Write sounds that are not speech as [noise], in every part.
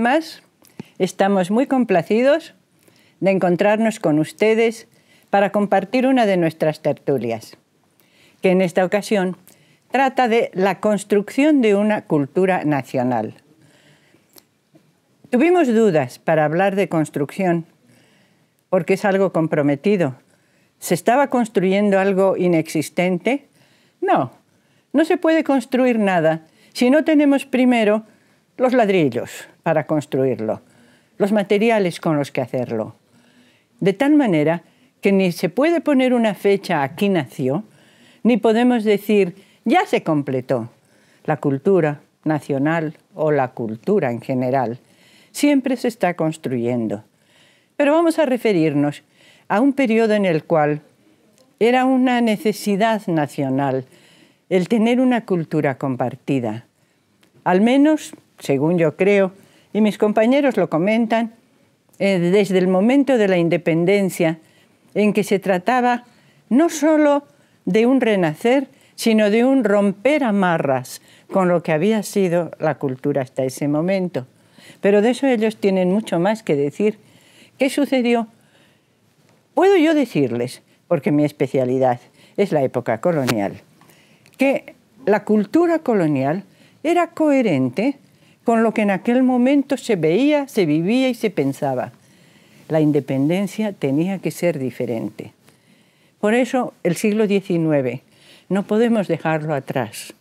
más, estamos muy complacidos de encontrarnos con ustedes para compartir una de nuestras tertulias, que en esta ocasión trata de la construcción de una cultura nacional. Tuvimos dudas para hablar de construcción, porque es algo comprometido. ¿Se estaba construyendo algo inexistente? No, no se puede construir nada si no tenemos primero los ladrillos, para construirlo, los materiales con los que hacerlo. De tal manera que ni se puede poner una fecha aquí nació, ni podemos decir ya se completó. La cultura nacional o la cultura en general siempre se está construyendo. Pero vamos a referirnos a un periodo en el cual era una necesidad nacional el tener una cultura compartida. Al menos, según yo creo, y mis compañeros lo comentan, eh, desde el momento de la independencia, en que se trataba no sólo de un renacer, sino de un romper amarras con lo que había sido la cultura hasta ese momento. Pero de eso ellos tienen mucho más que decir. ¿Qué sucedió? Puedo yo decirles, porque mi especialidad es la época colonial, que la cultura colonial era coherente con lo que en aquel momento se veía, se vivía y se pensaba. La independencia tenía que ser diferente. Por eso el siglo XIX no podemos dejarlo atrás.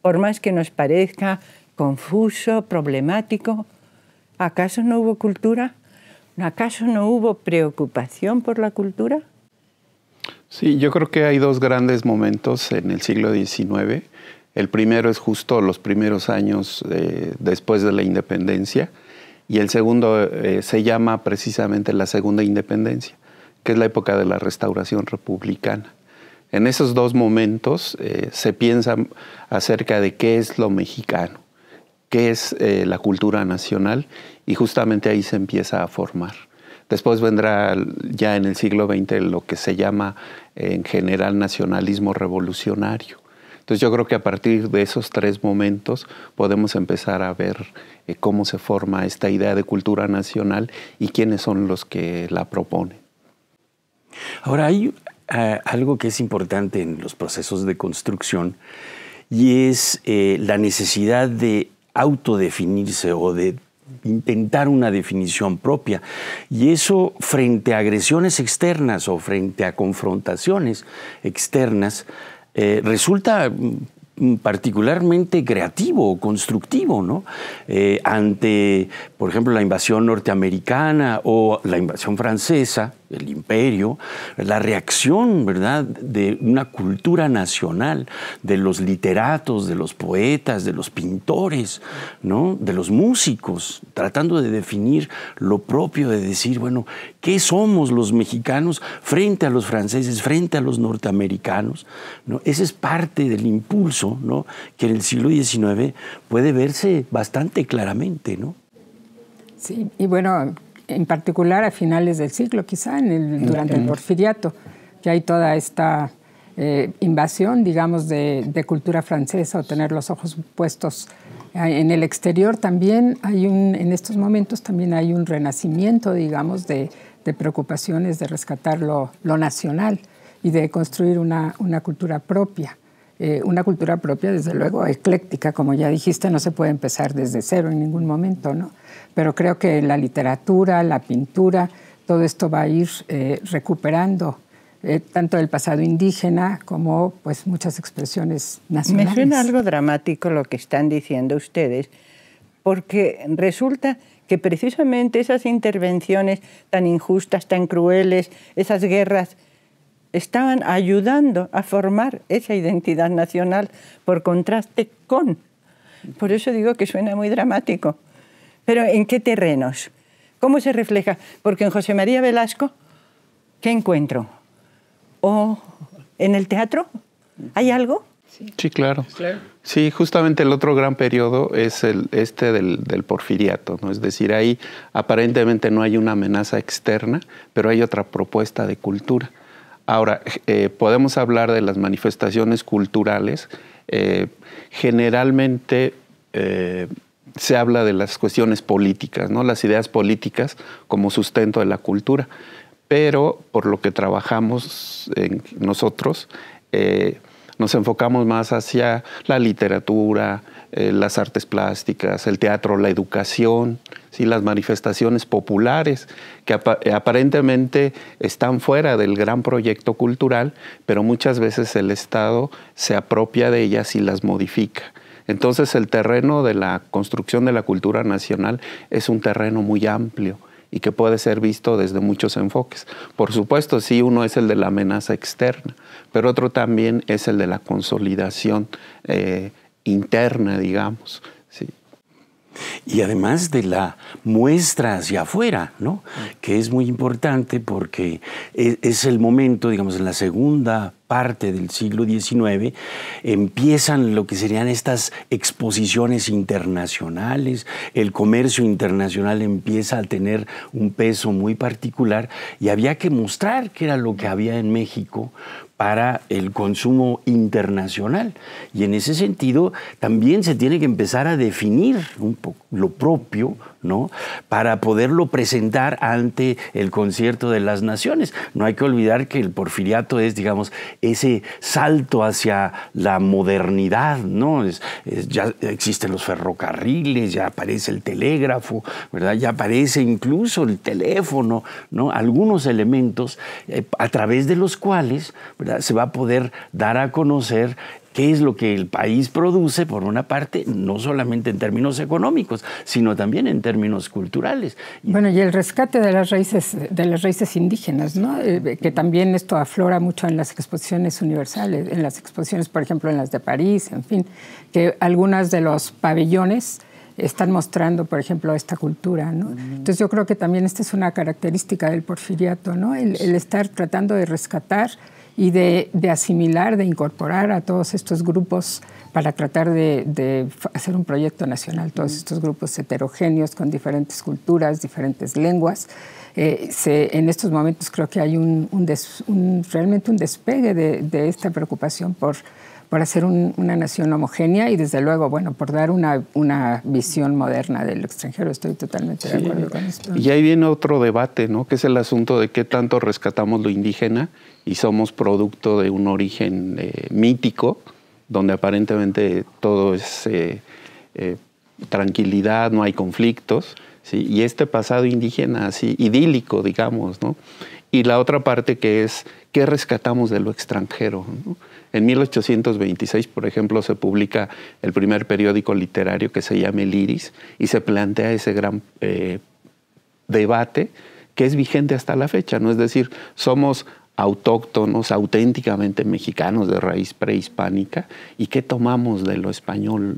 Por más que nos parezca confuso, problemático, ¿acaso no hubo cultura? ¿Acaso no hubo preocupación por la cultura? Sí, yo creo que hay dos grandes momentos en el siglo XIX el primero es justo los primeros años eh, después de la independencia y el segundo eh, se llama precisamente la segunda independencia, que es la época de la restauración republicana. En esos dos momentos eh, se piensa acerca de qué es lo mexicano, qué es la cultura nacional y justamente ahí se empieza a formar. Después vendrá ya en el siglo XX lo que se llama en general nacionalismo revolucionario entonces yo creo que a partir de esos tres momentos podemos empezar a ver eh, cómo se forma esta idea de cultura nacional y quiénes son los que la proponen. Ahora hay eh, algo que es importante en los procesos de construcción y es eh, la necesidad de autodefinirse o de intentar una definición propia. Y eso frente a agresiones externas o frente a confrontaciones externas eh, resulta Mm, particularmente creativo, constructivo, ¿no? Eh, ante, por ejemplo, la invasión norteamericana o la invasión francesa, el imperio, la reacción, ¿verdad?, de una cultura nacional, de los literatos, de los poetas, de los pintores, ¿no?, de los músicos, tratando de definir lo propio, de decir, bueno, ¿qué somos los mexicanos frente a los franceses, frente a los norteamericanos? ¿no? Ese es parte del impulso que en el siglo XIX puede verse bastante claramente. ¿no? Sí, y bueno, en particular a finales del siglo, quizá mm, durante el mm. porfiriato, que hay toda esta eh, invasión, digamos, de, cultura francesa o tener los ojos puestos eh, en el exterior. También hay un, en estos momentos también hay un renacimiento, digamos, de, preocupaciones de rescatar lo, nacional y de construir una cultura propia. Eh, una cultura propia, desde luego, ecléctica, como ya dijiste, no se puede empezar desde cero en ningún momento, ¿no? Pero creo que la literatura, la pintura, todo esto va a ir eh, recuperando eh, tanto el pasado indígena como pues muchas expresiones nacionales. Me suena algo dramático lo que están diciendo ustedes, porque resulta que precisamente esas intervenciones tan injustas, tan crueles, esas guerras estaban ayudando a formar esa identidad nacional por contraste con. Por eso digo que suena muy dramático. Pero ¿en qué terrenos? ¿Cómo se refleja? Porque en José María Velasco, ¿qué encuentro? ¿O en el teatro? ¿Hay algo? Sí, claro. Sí, justamente el otro gran periodo es el, este del, del, porfiriato, ¿no? Es decir, ahí aparentemente no hay una amenaza externa, pero hay otra propuesta de cultura. Ahora, eh, podemos hablar de las manifestaciones culturales. Eh, generalmente eh, se habla de las cuestiones políticas, ¿no? las ideas políticas como sustento de la cultura. Pero por lo que trabajamos en nosotros, nos enfocamos más hacia la literatura, eh, las artes plásticas, el teatro, la educación, las manifestaciones populares, que aparentemente están fuera del gran proyecto cultural, pero muchas veces el Estado se apropia de ellas y las modifica. Entonces el terreno de la construcción de la cultura nacional es un terreno muy amplio y que puede ser visto desde muchos enfoques. Por supuesto, sí, uno es el de la amenaza externa, pero otro también es el de la consolidación eh, interna, digamos. Sí. Y además de la muestra hacia afuera, ¿no? Mm. que es muy importante porque e, es, el momento, digamos, en la segunda parte del siglo XIX, empiezan lo que serían estas exposiciones internacionales, el comercio internacional empieza a tener un peso muy particular y había que mostrar qué era lo que había en México para el consumo internacional. Y en ese sentido también se tiene que empezar a definir un poco lo propio, para poderlo presentar ante el concierto de las naciones. No hay que olvidar que el porfiriato es, digamos, ese salto hacia la modernidad, ¿no? ya existen los ferrocarriles, ya aparece el telégrafo, ¿verdad? Ya aparece incluso el teléfono, ¿no? Algunos elementos eh, a través de los cuales se va a poder dar a conocer qué es lo que el país produce, por una parte, no solamente en términos económicos, sino también en términos culturales. Bueno, y el rescate de las raíces, de las raíces indígenas, ¿no? Eh, que también esto aflora mucho en las exposiciones universales, en las exposiciones, por ejemplo, en las de París, en fin, que algunas de los pabellones están mostrando, por ejemplo, esta cultura. ¿no? Entonces yo creo que también esta es una característica del porfiriato, ¿no? el, estar tratando de rescatar y de, asimilar, de incorporar a todos estos grupos para tratar de, hacer un proyecto nacional, todos estos grupos heterogéneos con diferentes culturas, diferentes lenguas. Eh, se, en estos momentos creo que hay un, realmente un despegue de esta preocupación por por hacer una nación homogénea y desde luego, bueno, por dar una, visión moderna del extranjero. Estoy totalmente de acuerdo con esto. Y ahí viene otro debate, ¿no? Que es el asunto de qué tanto rescatamos lo indígena y somos producto de un origen eh, mítico, donde aparentemente todo es eh, eh, tranquilidad, no hay conflictos, ¿sí? Y este pasado indígena así, idílico, digamos, ¿no? y la otra parte que es qué rescatamos de lo extranjero. En 1826, por ejemplo, se publica el primer periódico literario que se llama El Iris y se plantea ese gran eh, debate que es vigente hasta la fecha, ¿no? Es decir, somos autóctonos, auténticamente mexicanos de raíz prehispánica, y qué tomamos de lo español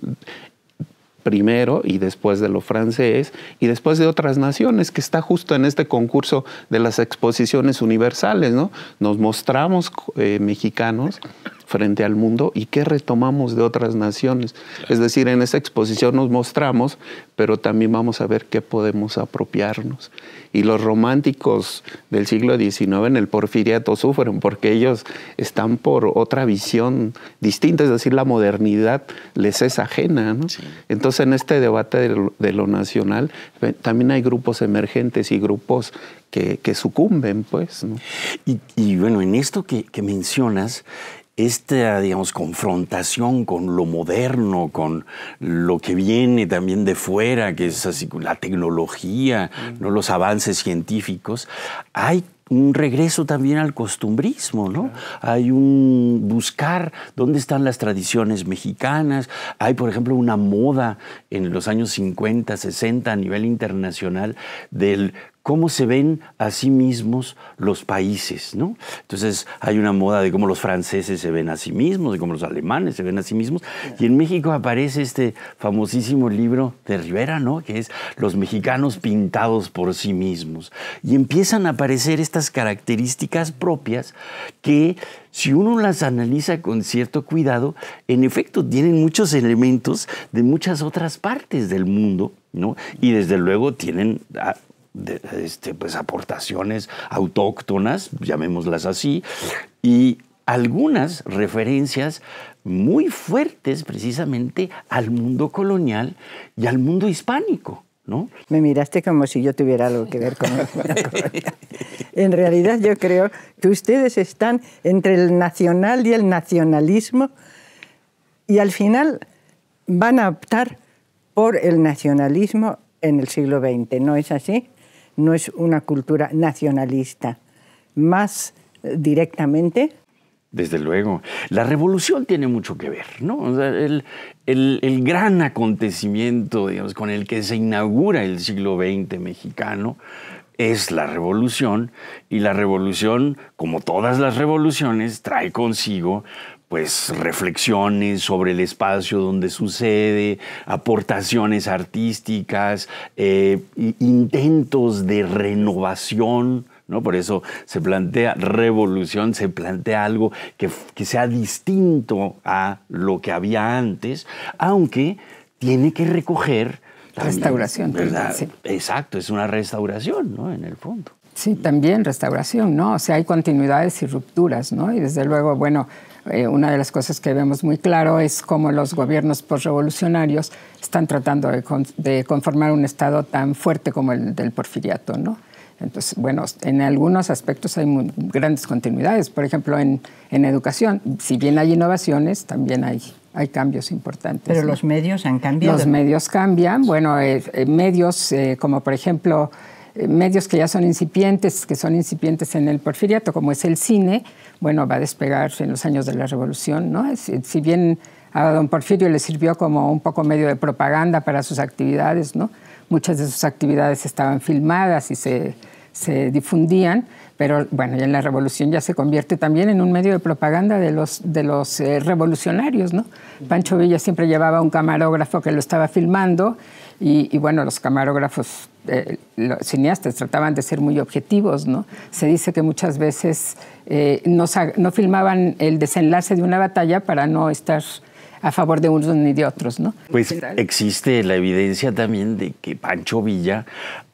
primero y después de lo francés y después de otras naciones, que está justo en este concurso de las exposiciones universales, ¿no? Nos mostramos eh, mexicanos frente al mundo y qué retomamos de otras naciones. Es decir, en esa exposición nos mostramos, pero también vamos a ver qué podemos apropiarnos. Y los románticos del siglo XIX en el porfiriato sufren porque ellos están por otra visión distinta, es decir, la modernidad les es ajena. Entonces, en este debate de lo, nacional, eh, también hay grupos emergentes y grupos que, sucumben, pues. Y, bueno, en esto que mencionas, esta, digamos, confrontación con lo moderno, con lo que viene también de fuera, que es así, la tecnología, mm. los avances científicos, hay un regreso también al costumbrismo, ¿no? Hay un buscar dónde están las tradiciones mexicanas. Hay, por ejemplo, una moda en los años 50, 60 a nivel internacional del cómo se ven a sí mismos los países, ¿no? Entonces hay una moda de cómo los franceses se ven a sí mismos, de cómo los alemanes se ven a sí mismos. Y en México aparece este famosísimo libro de Rivera, ¿no? Que es Los mexicanos pintados por sí mismos. Y empiezan a aparecer estas características propias que si uno las analiza con cierto cuidado, en efecto tienen muchos elementos de muchas otras partes del mundo, ¿no? Y desde luego tienen este, pues, aportaciones autóctonas, llamémoslas así, y algunas referencias muy fuertes precisamente al mundo colonial y al mundo hispánico. ¿No? Me miraste como si yo tuviera algo que ver con el [laughs] En realidad yo creo que ustedes están entre el nacional y el nacionalismo y al final van a optar por el nacionalismo en el siglo XX, ¿no es así? no es una cultura nacionalista. Más directamente. Desde luego. La revolución tiene mucho que ver, el, gran acontecimiento, con el que se inaugura el siglo XX mexicano es la revolución y la revolución, como todas las revoluciones, trae consigo pues reflexiones sobre el espacio donde sucede, aportaciones artísticas, eh, intentos de renovación. ¿no? Por eso se plantea revolución, se plantea algo que, sea distinto a lo que había antes, aunque tiene que recoger... la restauración. ¿verdad? Exacto, es una restauración, ¿no? En el fondo. Sí, también restauración, ¿no? O sea, hay continuidades y rupturas, ¿no? Y desde luego, bueno, eh, una de las cosas que vemos muy claro es cómo los gobiernos postrevolucionarios están tratando de, conformar un Estado tan fuerte como el del porfiriato, ¿no? Entonces, bueno, en algunos aspectos hay grandes continuidades. Por ejemplo, en, educación, si bien hay innovaciones, también hay, hay cambios importantes. Pero los medios han cambiado. Los medios cambian. Bueno, eh, eh, medios como por ejemplo eh, medios que ya son incipientes, que son incipientes en el porfiriato, como es el cine, bueno, va a despegarse en los años de la Revolución, ¿no? Eh, si bien a don Porfirio le sirvió como un poco medio de propaganda para sus actividades, ¿no? Muchas de sus actividades estaban filmadas y se difundían, pero bueno, ya en la revolución ya se convierte también en un medio de propaganda de los, de los eh, revolucionarios, ¿no? Pancho Villa siempre llevaba un camarógrafo que lo estaba filmando y, bueno, los camarógrafos, eh, los cineastas trataban de ser muy objetivos, ¿no? Se dice que muchas veces eh, no, no filmaban el desenlace de una batalla para no estar a favor de unos ni de otros, ¿no? Pues existe la evidencia también de que Pancho Villa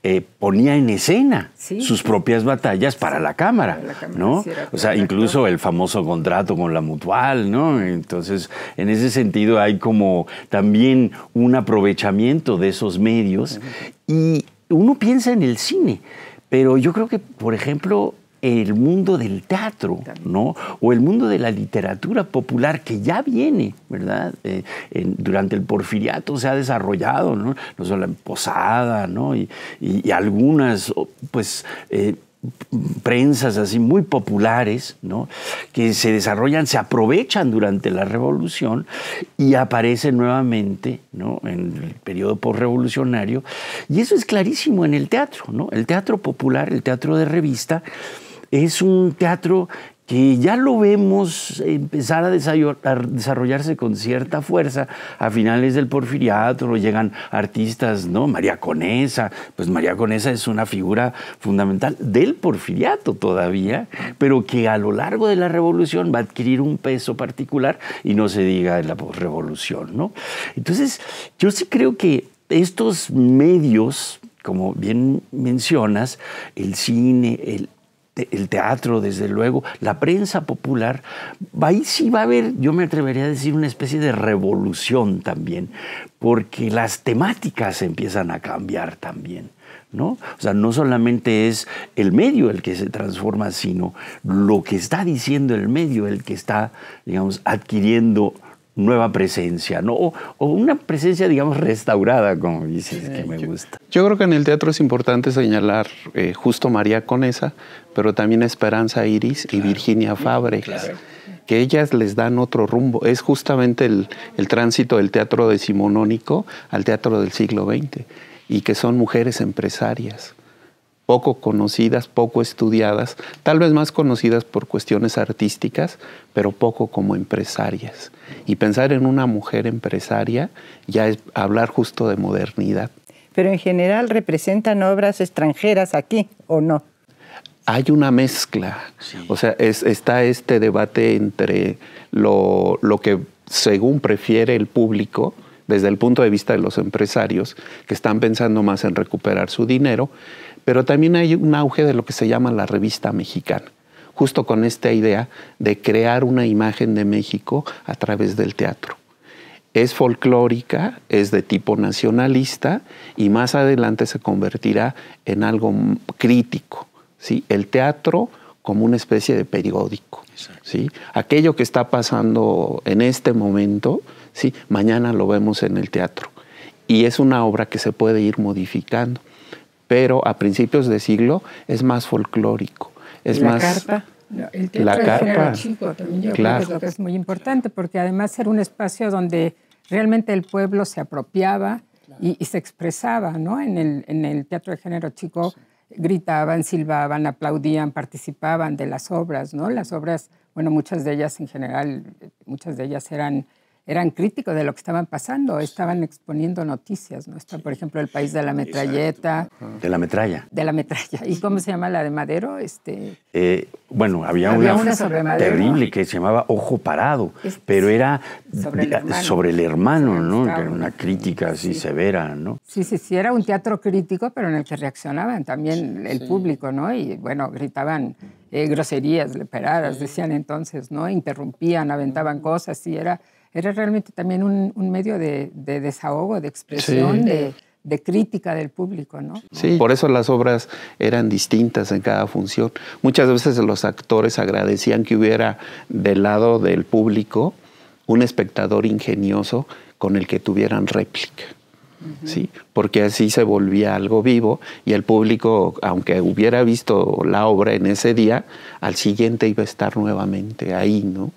eh, ponía en escena sus propias batallas para la Cámara, ¿no? o sea, incluso el famoso contrato con la Mutual, ¿no? Entonces, en ese sentido hay como también un aprovechamiento de esos medios y uno piensa en el cine, pero yo creo que, por ejemplo, el mundo del teatro, ¿no? O el mundo de la literatura popular que ya viene, ¿verdad? Eh, durante el porfiriato se ha desarrollado, ¿no? No solo en Posada, ¿no? Y, algunas, pues... Eh, prensas así muy populares, ¿no? que se desarrollan, se aprovechan durante la revolución y aparecen nuevamente ¿no? en el periodo postrevolucionario. Y eso es clarísimo en el teatro, ¿no? el teatro popular, el teatro de revista, es un teatro que ya lo vemos empezar a desarrollarse con cierta fuerza a finales del porfiriato, llegan artistas, ¿no? María Conesa, pues María Conesa es una figura fundamental del porfiriato todavía, pero que a lo largo de la revolución va a adquirir un peso particular y no se diga de la revolución ¿no? Entonces, yo sí creo que estos medios como bien mencionas, el cine, el, el teatro, desde luego, la prensa popular, ahí sí va a haber, yo me atrevería a decir, una especie de revolución también, porque las temáticas empiezan a cambiar también. ¿No? O sea, no solamente es el medio el que se transforma, sino lo que está diciendo el medio, el que está, digamos, adquiriendo nueva presencia, ¿no? O, una presencia, digamos, restaurada, como dices, que me gusta. Yo creo que en el teatro es importante señalar eh, justo María Conesa, pero también Esperanza Iris y Virginia Fabre, que ellas les dan otro rumbo. Es justamente el, el tránsito del teatro decimonónico al teatro del siglo XX y que son mujeres empresarias poco conocidas, poco estudiadas, tal vez más conocidas por cuestiones artísticas, pero poco como empresarias. Y pensar en una mujer empresaria ya es hablar justo de modernidad. Pero en general representan obras extranjeras aquí, ¿o no? Hay una mezcla. O sea, está este debate entre lo que según prefiere el público, desde el punto de vista de los empresarios, que están pensando más en recuperar su dinero, pero también hay un auge de lo que se llama la revista mexicana, justo con esta idea de crear una imagen de México a través del teatro. Es folclórica, es de tipo nacionalista y más adelante se convertirá en algo crítico. ¿sí? El teatro como una especie de periódico. ¿sí? Aquello que está pasando en este momento, ¿sí? mañana lo vemos en el teatro. Y es una obra que se puede ir modificando pero a principios de siglo es más folclórico. Es la más, carpa. la carpa. Chico, también claro. es, muy importante porque además era un espacio donde realmente el pueblo se apropiaba y, se expresaba, ¿no? En el, teatro de género chico gritaban, silbaban, aplaudían, participaban de las obras, ¿no? Las obras, bueno, muchas de ellas en general, muchas de ellas eran eran críticos de lo que estaban pasando, estaban exponiendo noticias, ¿no? Está, por ejemplo, el país de la metralleta. De la metralla. De la metralla. ¿Y cómo se llama la de Madero? Este... Eh, bueno, había, una, terrible que se llamaba Ojo Parado, pero era sobre el hermano, ¿no? Era una crítica así severa, ¿no? Sí, sí, sí, era un teatro crítico, pero en el que reaccionaban también el público, ¿no? Y bueno, gritaban eh, groserías, leperadas, decían entonces, ¿no? Interrumpían, aventaban cosas y era era realmente también un, medio de, desahogo, de expresión, de, de, crítica del público, ¿no? Sí, por eso las obras eran distintas en cada función. Muchas veces los actores agradecían que hubiera del lado del público un espectador ingenioso con el que tuvieran réplica porque así se volvía algo vivo y el público, aunque hubiera visto la obra en ese día, al siguiente iba a estar nuevamente ahí. ¿no?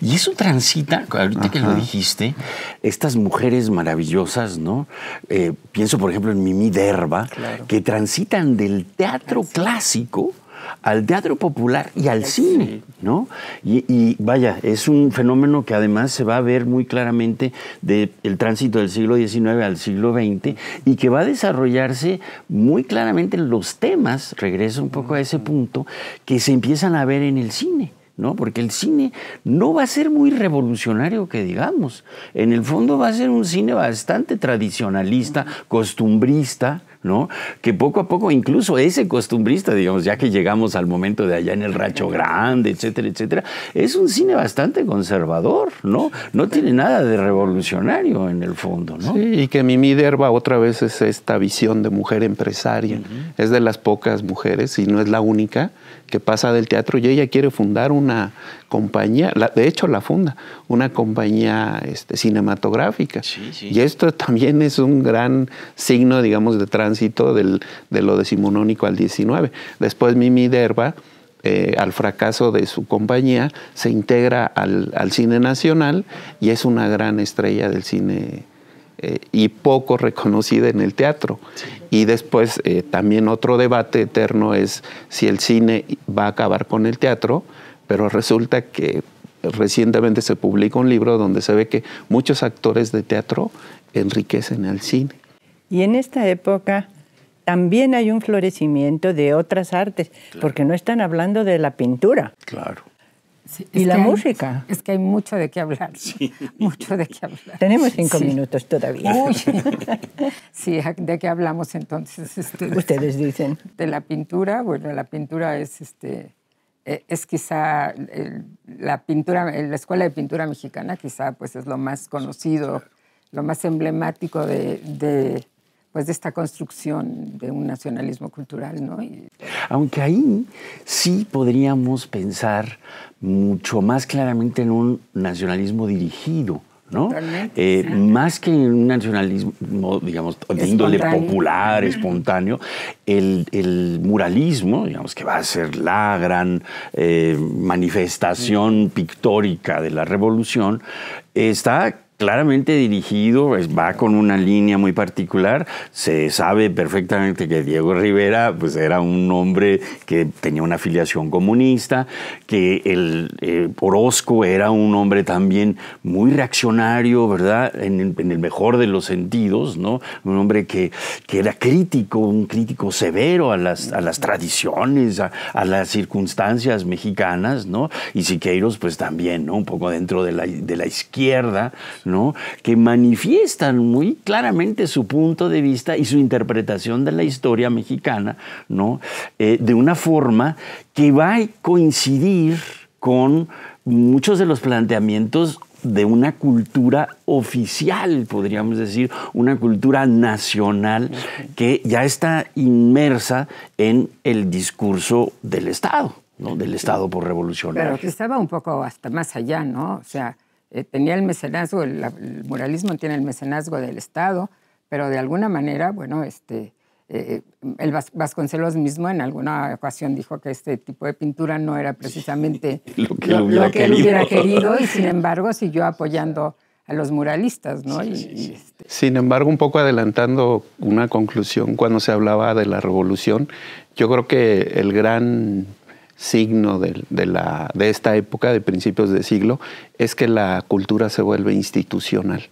Y eso transita, ahorita que lo dijiste, estas mujeres maravillosas, ¿no? Eh, pienso, por ejemplo, en Mimi Derba, que transitan del teatro clásico al teatro popular y al cine, ¿no? Y, vaya, es un fenómeno que además se va a ver muy claramente del tránsito del siglo XIX al siglo XX y que va a desarrollarse muy claramente los temas, regreso un poco a ese punto, que se empiezan a ver en el cine. ¿no? Porque el cine no va a ser muy revolucionario, que digamos. En el fondo va a ser un cine bastante tradicionalista, costumbrista, ¿no? Que poco a poco, incluso ese costumbrista, digamos, ya que llegamos al momento de allá en el Racho Grande, etcétera, etcétera, es un cine bastante conservador, ¿no? No tiene nada de revolucionario en el fondo, ¿no? y que Mimi Derba otra vez es esta visión de mujer empresaria. Es de las pocas mujeres, y no es la única, que pasa del teatro y ella quiere fundar una compañía, de hecho la funda, una compañía este, cinematográfica. Y esto también es un gran signo, digamos, de tránsito de lo decimonónico al 19. Después Mimi Derba, eh, al fracaso de su compañía, se integra al, al cine nacional y es una gran estrella del cine eh, y poco reconocida en el teatro. Y después eh, también otro debate eterno es si el cine va a acabar con el teatro, pero resulta que recientemente se publicó un libro donde se ve que muchos actores de teatro enriquecen al cine. Y en esta época también hay un florecimiento de otras artes, porque no están hablando de la pintura. Claro y la música. es que hay mucho de qué hablar. [laughs] Mucho de qué hablar. Tenemos cinco minutos todavía. [laughs] sí, ¿de qué hablamos entonces? Este, Ustedes dicen. De la pintura. Bueno, la pintura es, este, e, es quizá la pintura, la Escuela de Pintura Mexicana quizá pues es lo más conocido, lo más emblemático de pues de esta construcción de un nacionalismo cultural, ¿no? Aunque ahí sí podríamos pensar mucho más claramente en un nacionalismo dirigido, ¿no? Eh, más que en un nacionalismo, digamos, de índole popular, espontáneo, el, muralismo, digamos, que va a ser la gran eh, manifestación pictórica de la revolución, está claramente dirigido, pues, va con una línea muy particular. Se sabe perfectamente que Diego Rivera pues, era un hombre que tenía una afiliación comunista, que el, eh, era un hombre también muy reaccionario, ¿verdad? En el, mejor de los sentidos, ¿no? Un hombre que, que era crítico, un crítico severo a las, las tradiciones, a, las circunstancias mexicanas, ¿no? Y Siqueiros, pues también, ¿no? Un poco dentro de la, de la izquierda, que manifiestan muy claramente su punto de vista y su interpretación de la historia mexicana, ¿no? Eh, de una forma que va a coincidir con muchos de los planteamientos de una cultura oficial, podríamos decir, una cultura nacional que ya está inmersa en el discurso del Estado, ¿no? del Estado por revolucionario. Pero que estaba un poco hasta más allá, ¿no? O sea, eh, tenía el mecenazgo, el, muralismo tiene el mecenazgo del Estado, pero de alguna manera, bueno, este, eh, el Vasconcelos mismo en alguna ocasión dijo que este tipo de pintura no era precisamente [laughs] lo que, él hubiera querido y sin [laughs] embargo siguió apoyando a los muralistas, ¿no? Este, sin embargo, un poco adelantando una conclusión cuando se hablaba de la revolución, yo creo que el gran signo de, esta época, de principios de siglo, es que la cultura se vuelve institucional.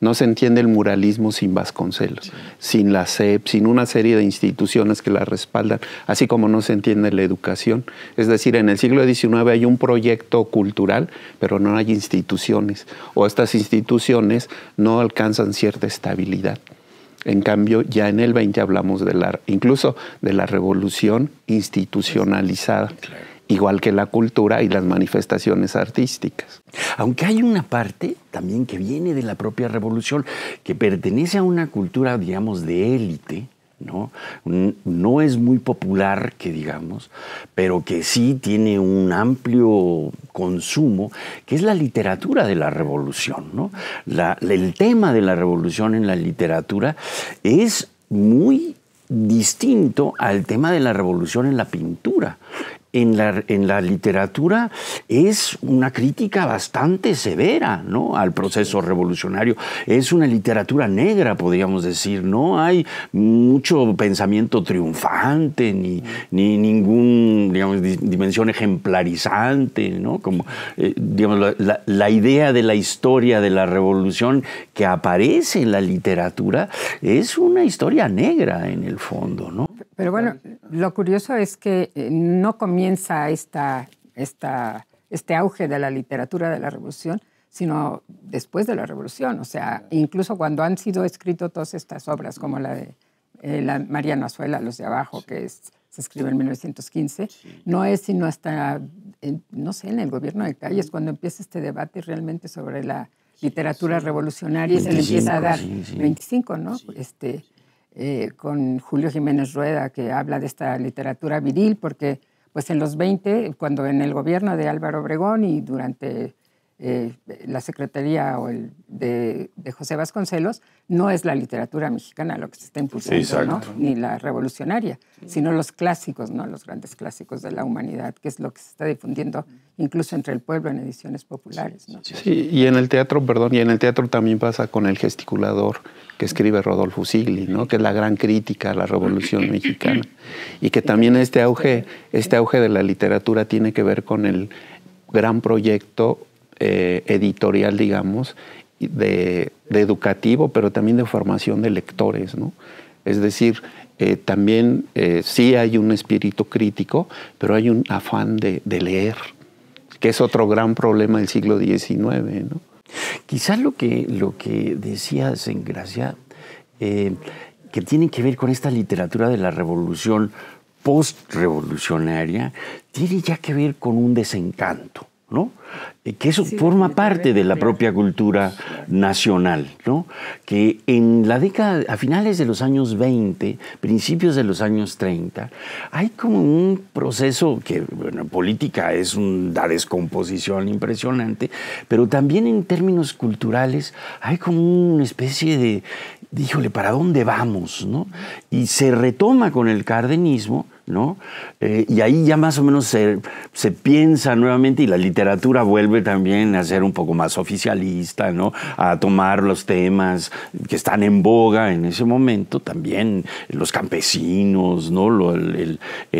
No se entiende el muralismo sin Vasconcelos, sin la CEP, sin una serie de instituciones que la respaldan, así como no se entiende la educación. Es decir, en el siglo XIX hay un proyecto cultural, pero no hay instituciones, o estas instituciones no alcanzan cierta estabilidad. En cambio, ya en el 20 hablamos de la, incluso de la revolución institucionalizada. Igual que la cultura y las manifestaciones artísticas. Aunque hay una parte también que viene de la propia revolución, que pertenece a una cultura, digamos, de élite, ¿no? No es muy popular, que digamos, pero que sí tiene un amplio consumo, que es la literatura de la revolución, el tema de la revolución en la literatura es muy distinto al tema de la revolución en la pintura en la, literatura es una crítica bastante severa ¿no? al proceso revolucionario. Es una literatura negra, podríamos decir. No hay mucho pensamiento triunfante ni, ni ninguna dimensión ejemplarizante. ¿no? Como, eh, la, la idea de la historia de la revolución que aparece en la literatura es una historia negra en el fondo. ¿no? Pero bueno, lo curioso es que eh, no comienza esta, esta, este auge de la literatura de la revolución, sino después de la revolución. O sea, incluso cuando han sido escritas todas estas obras, como la de eh, la María Azuela, Los de Abajo, que se escribe en 1915, no es sino hasta, no sé, en el gobierno de Calles, mm. cuando empieza este debate realmente sobre la literatura revolucionaria, y se le empieza a dar 25, ¿no? Este, eh, con Julio Jiménez Rueda, que habla de esta literatura viril, porque pues en los 20, cuando en el gobierno de Álvaro Obregón y durante eh, la Secretaría o el de, José Vasconcelos, no es la literatura mexicana lo que se está impulsando, ni la revolucionaria, sino los clásicos, ¿no? los grandes clásicos de la humanidad, que es lo que se está difundiendo incluso entre el pueblo en ediciones populares. y en el teatro, perdón, y en el teatro también pasa con el gesticulador que escribe Rodolfo Sigli, que es la gran crítica a la Revolución [laughs] Mexicana, y que también este auge, este auge de la literatura tiene que ver con el gran proyecto eh, editorial, digamos, de, educativo, pero también de formación de lectores, ¿no? Es decir, eh, también eh, sí hay un espíritu crítico, pero hay un afán de, leer, que es otro gran problema del siglo XIX, Quizás lo que, lo que decías en Gracia, que tiene que ver con esta literatura de la revolución postrevolucionaria, tiene ya que ver con un desencanto eh, que eso forma parte de la propia cultura nacional, que en la década, a finales de los años 20, principios de los años 30, hay como un proceso que, bueno, política es una descomposición impresionante, pero también en términos culturales hay como una especie de, díjole, ¿para dónde vamos? Y se retoma con el cardenismo ¿no? Eh, y ahí ya más o menos se, se, piensa nuevamente y la literatura vuelve también a ser un poco más oficialista, ¿no? A tomar los temas que están en boga en ese momento, también los campesinos, ¿no? Lo, el,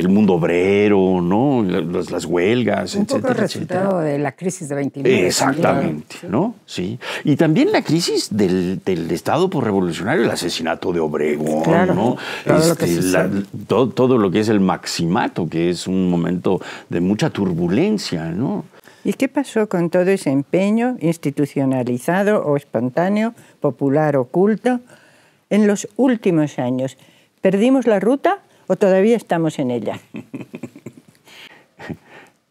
mundo obrero, ¿no? Las, huelgas, un etcétera, resultado de la crisis de 29. Exactamente, ¿no? Sí. Y también la crisis del, Estado por revolucionario, el asesinato de Obregón, este, todo lo que es el maximato, que es un momento de mucha turbulencia, ¿no? ¿Y qué pasó con todo ese empeño institucionalizado o espontáneo, popular, o culto, en los últimos años? ¿Perdimos la ruta o todavía estamos en ella? [laughs]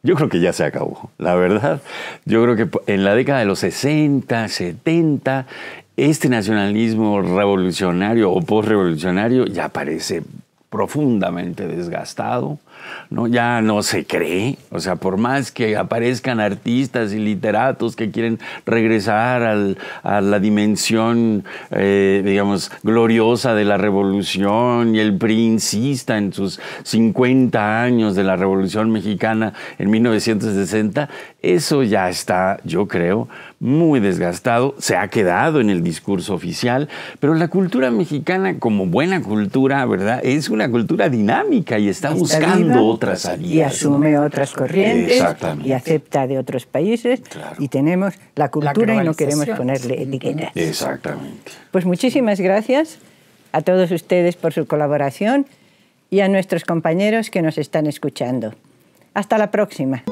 Yo creo que ya se acabó, la verdad. Yo creo que en la década de los 60, 70, este nacionalismo revolucionario o postrevolucionario ya parece profundamente desgastado, ¿no? ya no se cree, o sea, por más que aparezcan artistas y literatos que quieren regresar a la dimensión, eh, digamos, gloriosa de la revolución y el PRI en sus 50 años de la revolución mexicana en 1960, eso ya está, yo creo, muy desgastado, se ha quedado en el discurso oficial, pero la cultura mexicana como buena cultura, ¿verdad? Es una cultura dinámica y está, buscando otras salidas. Y asume otras corrientes y acepta de otros países y tenemos la cultura y no queremos ponerle etiquetas. Exactamente. Pues muchísimas gracias a todos ustedes por su colaboración y a nuestros compañeros que nos están escuchando. Hasta la próxima.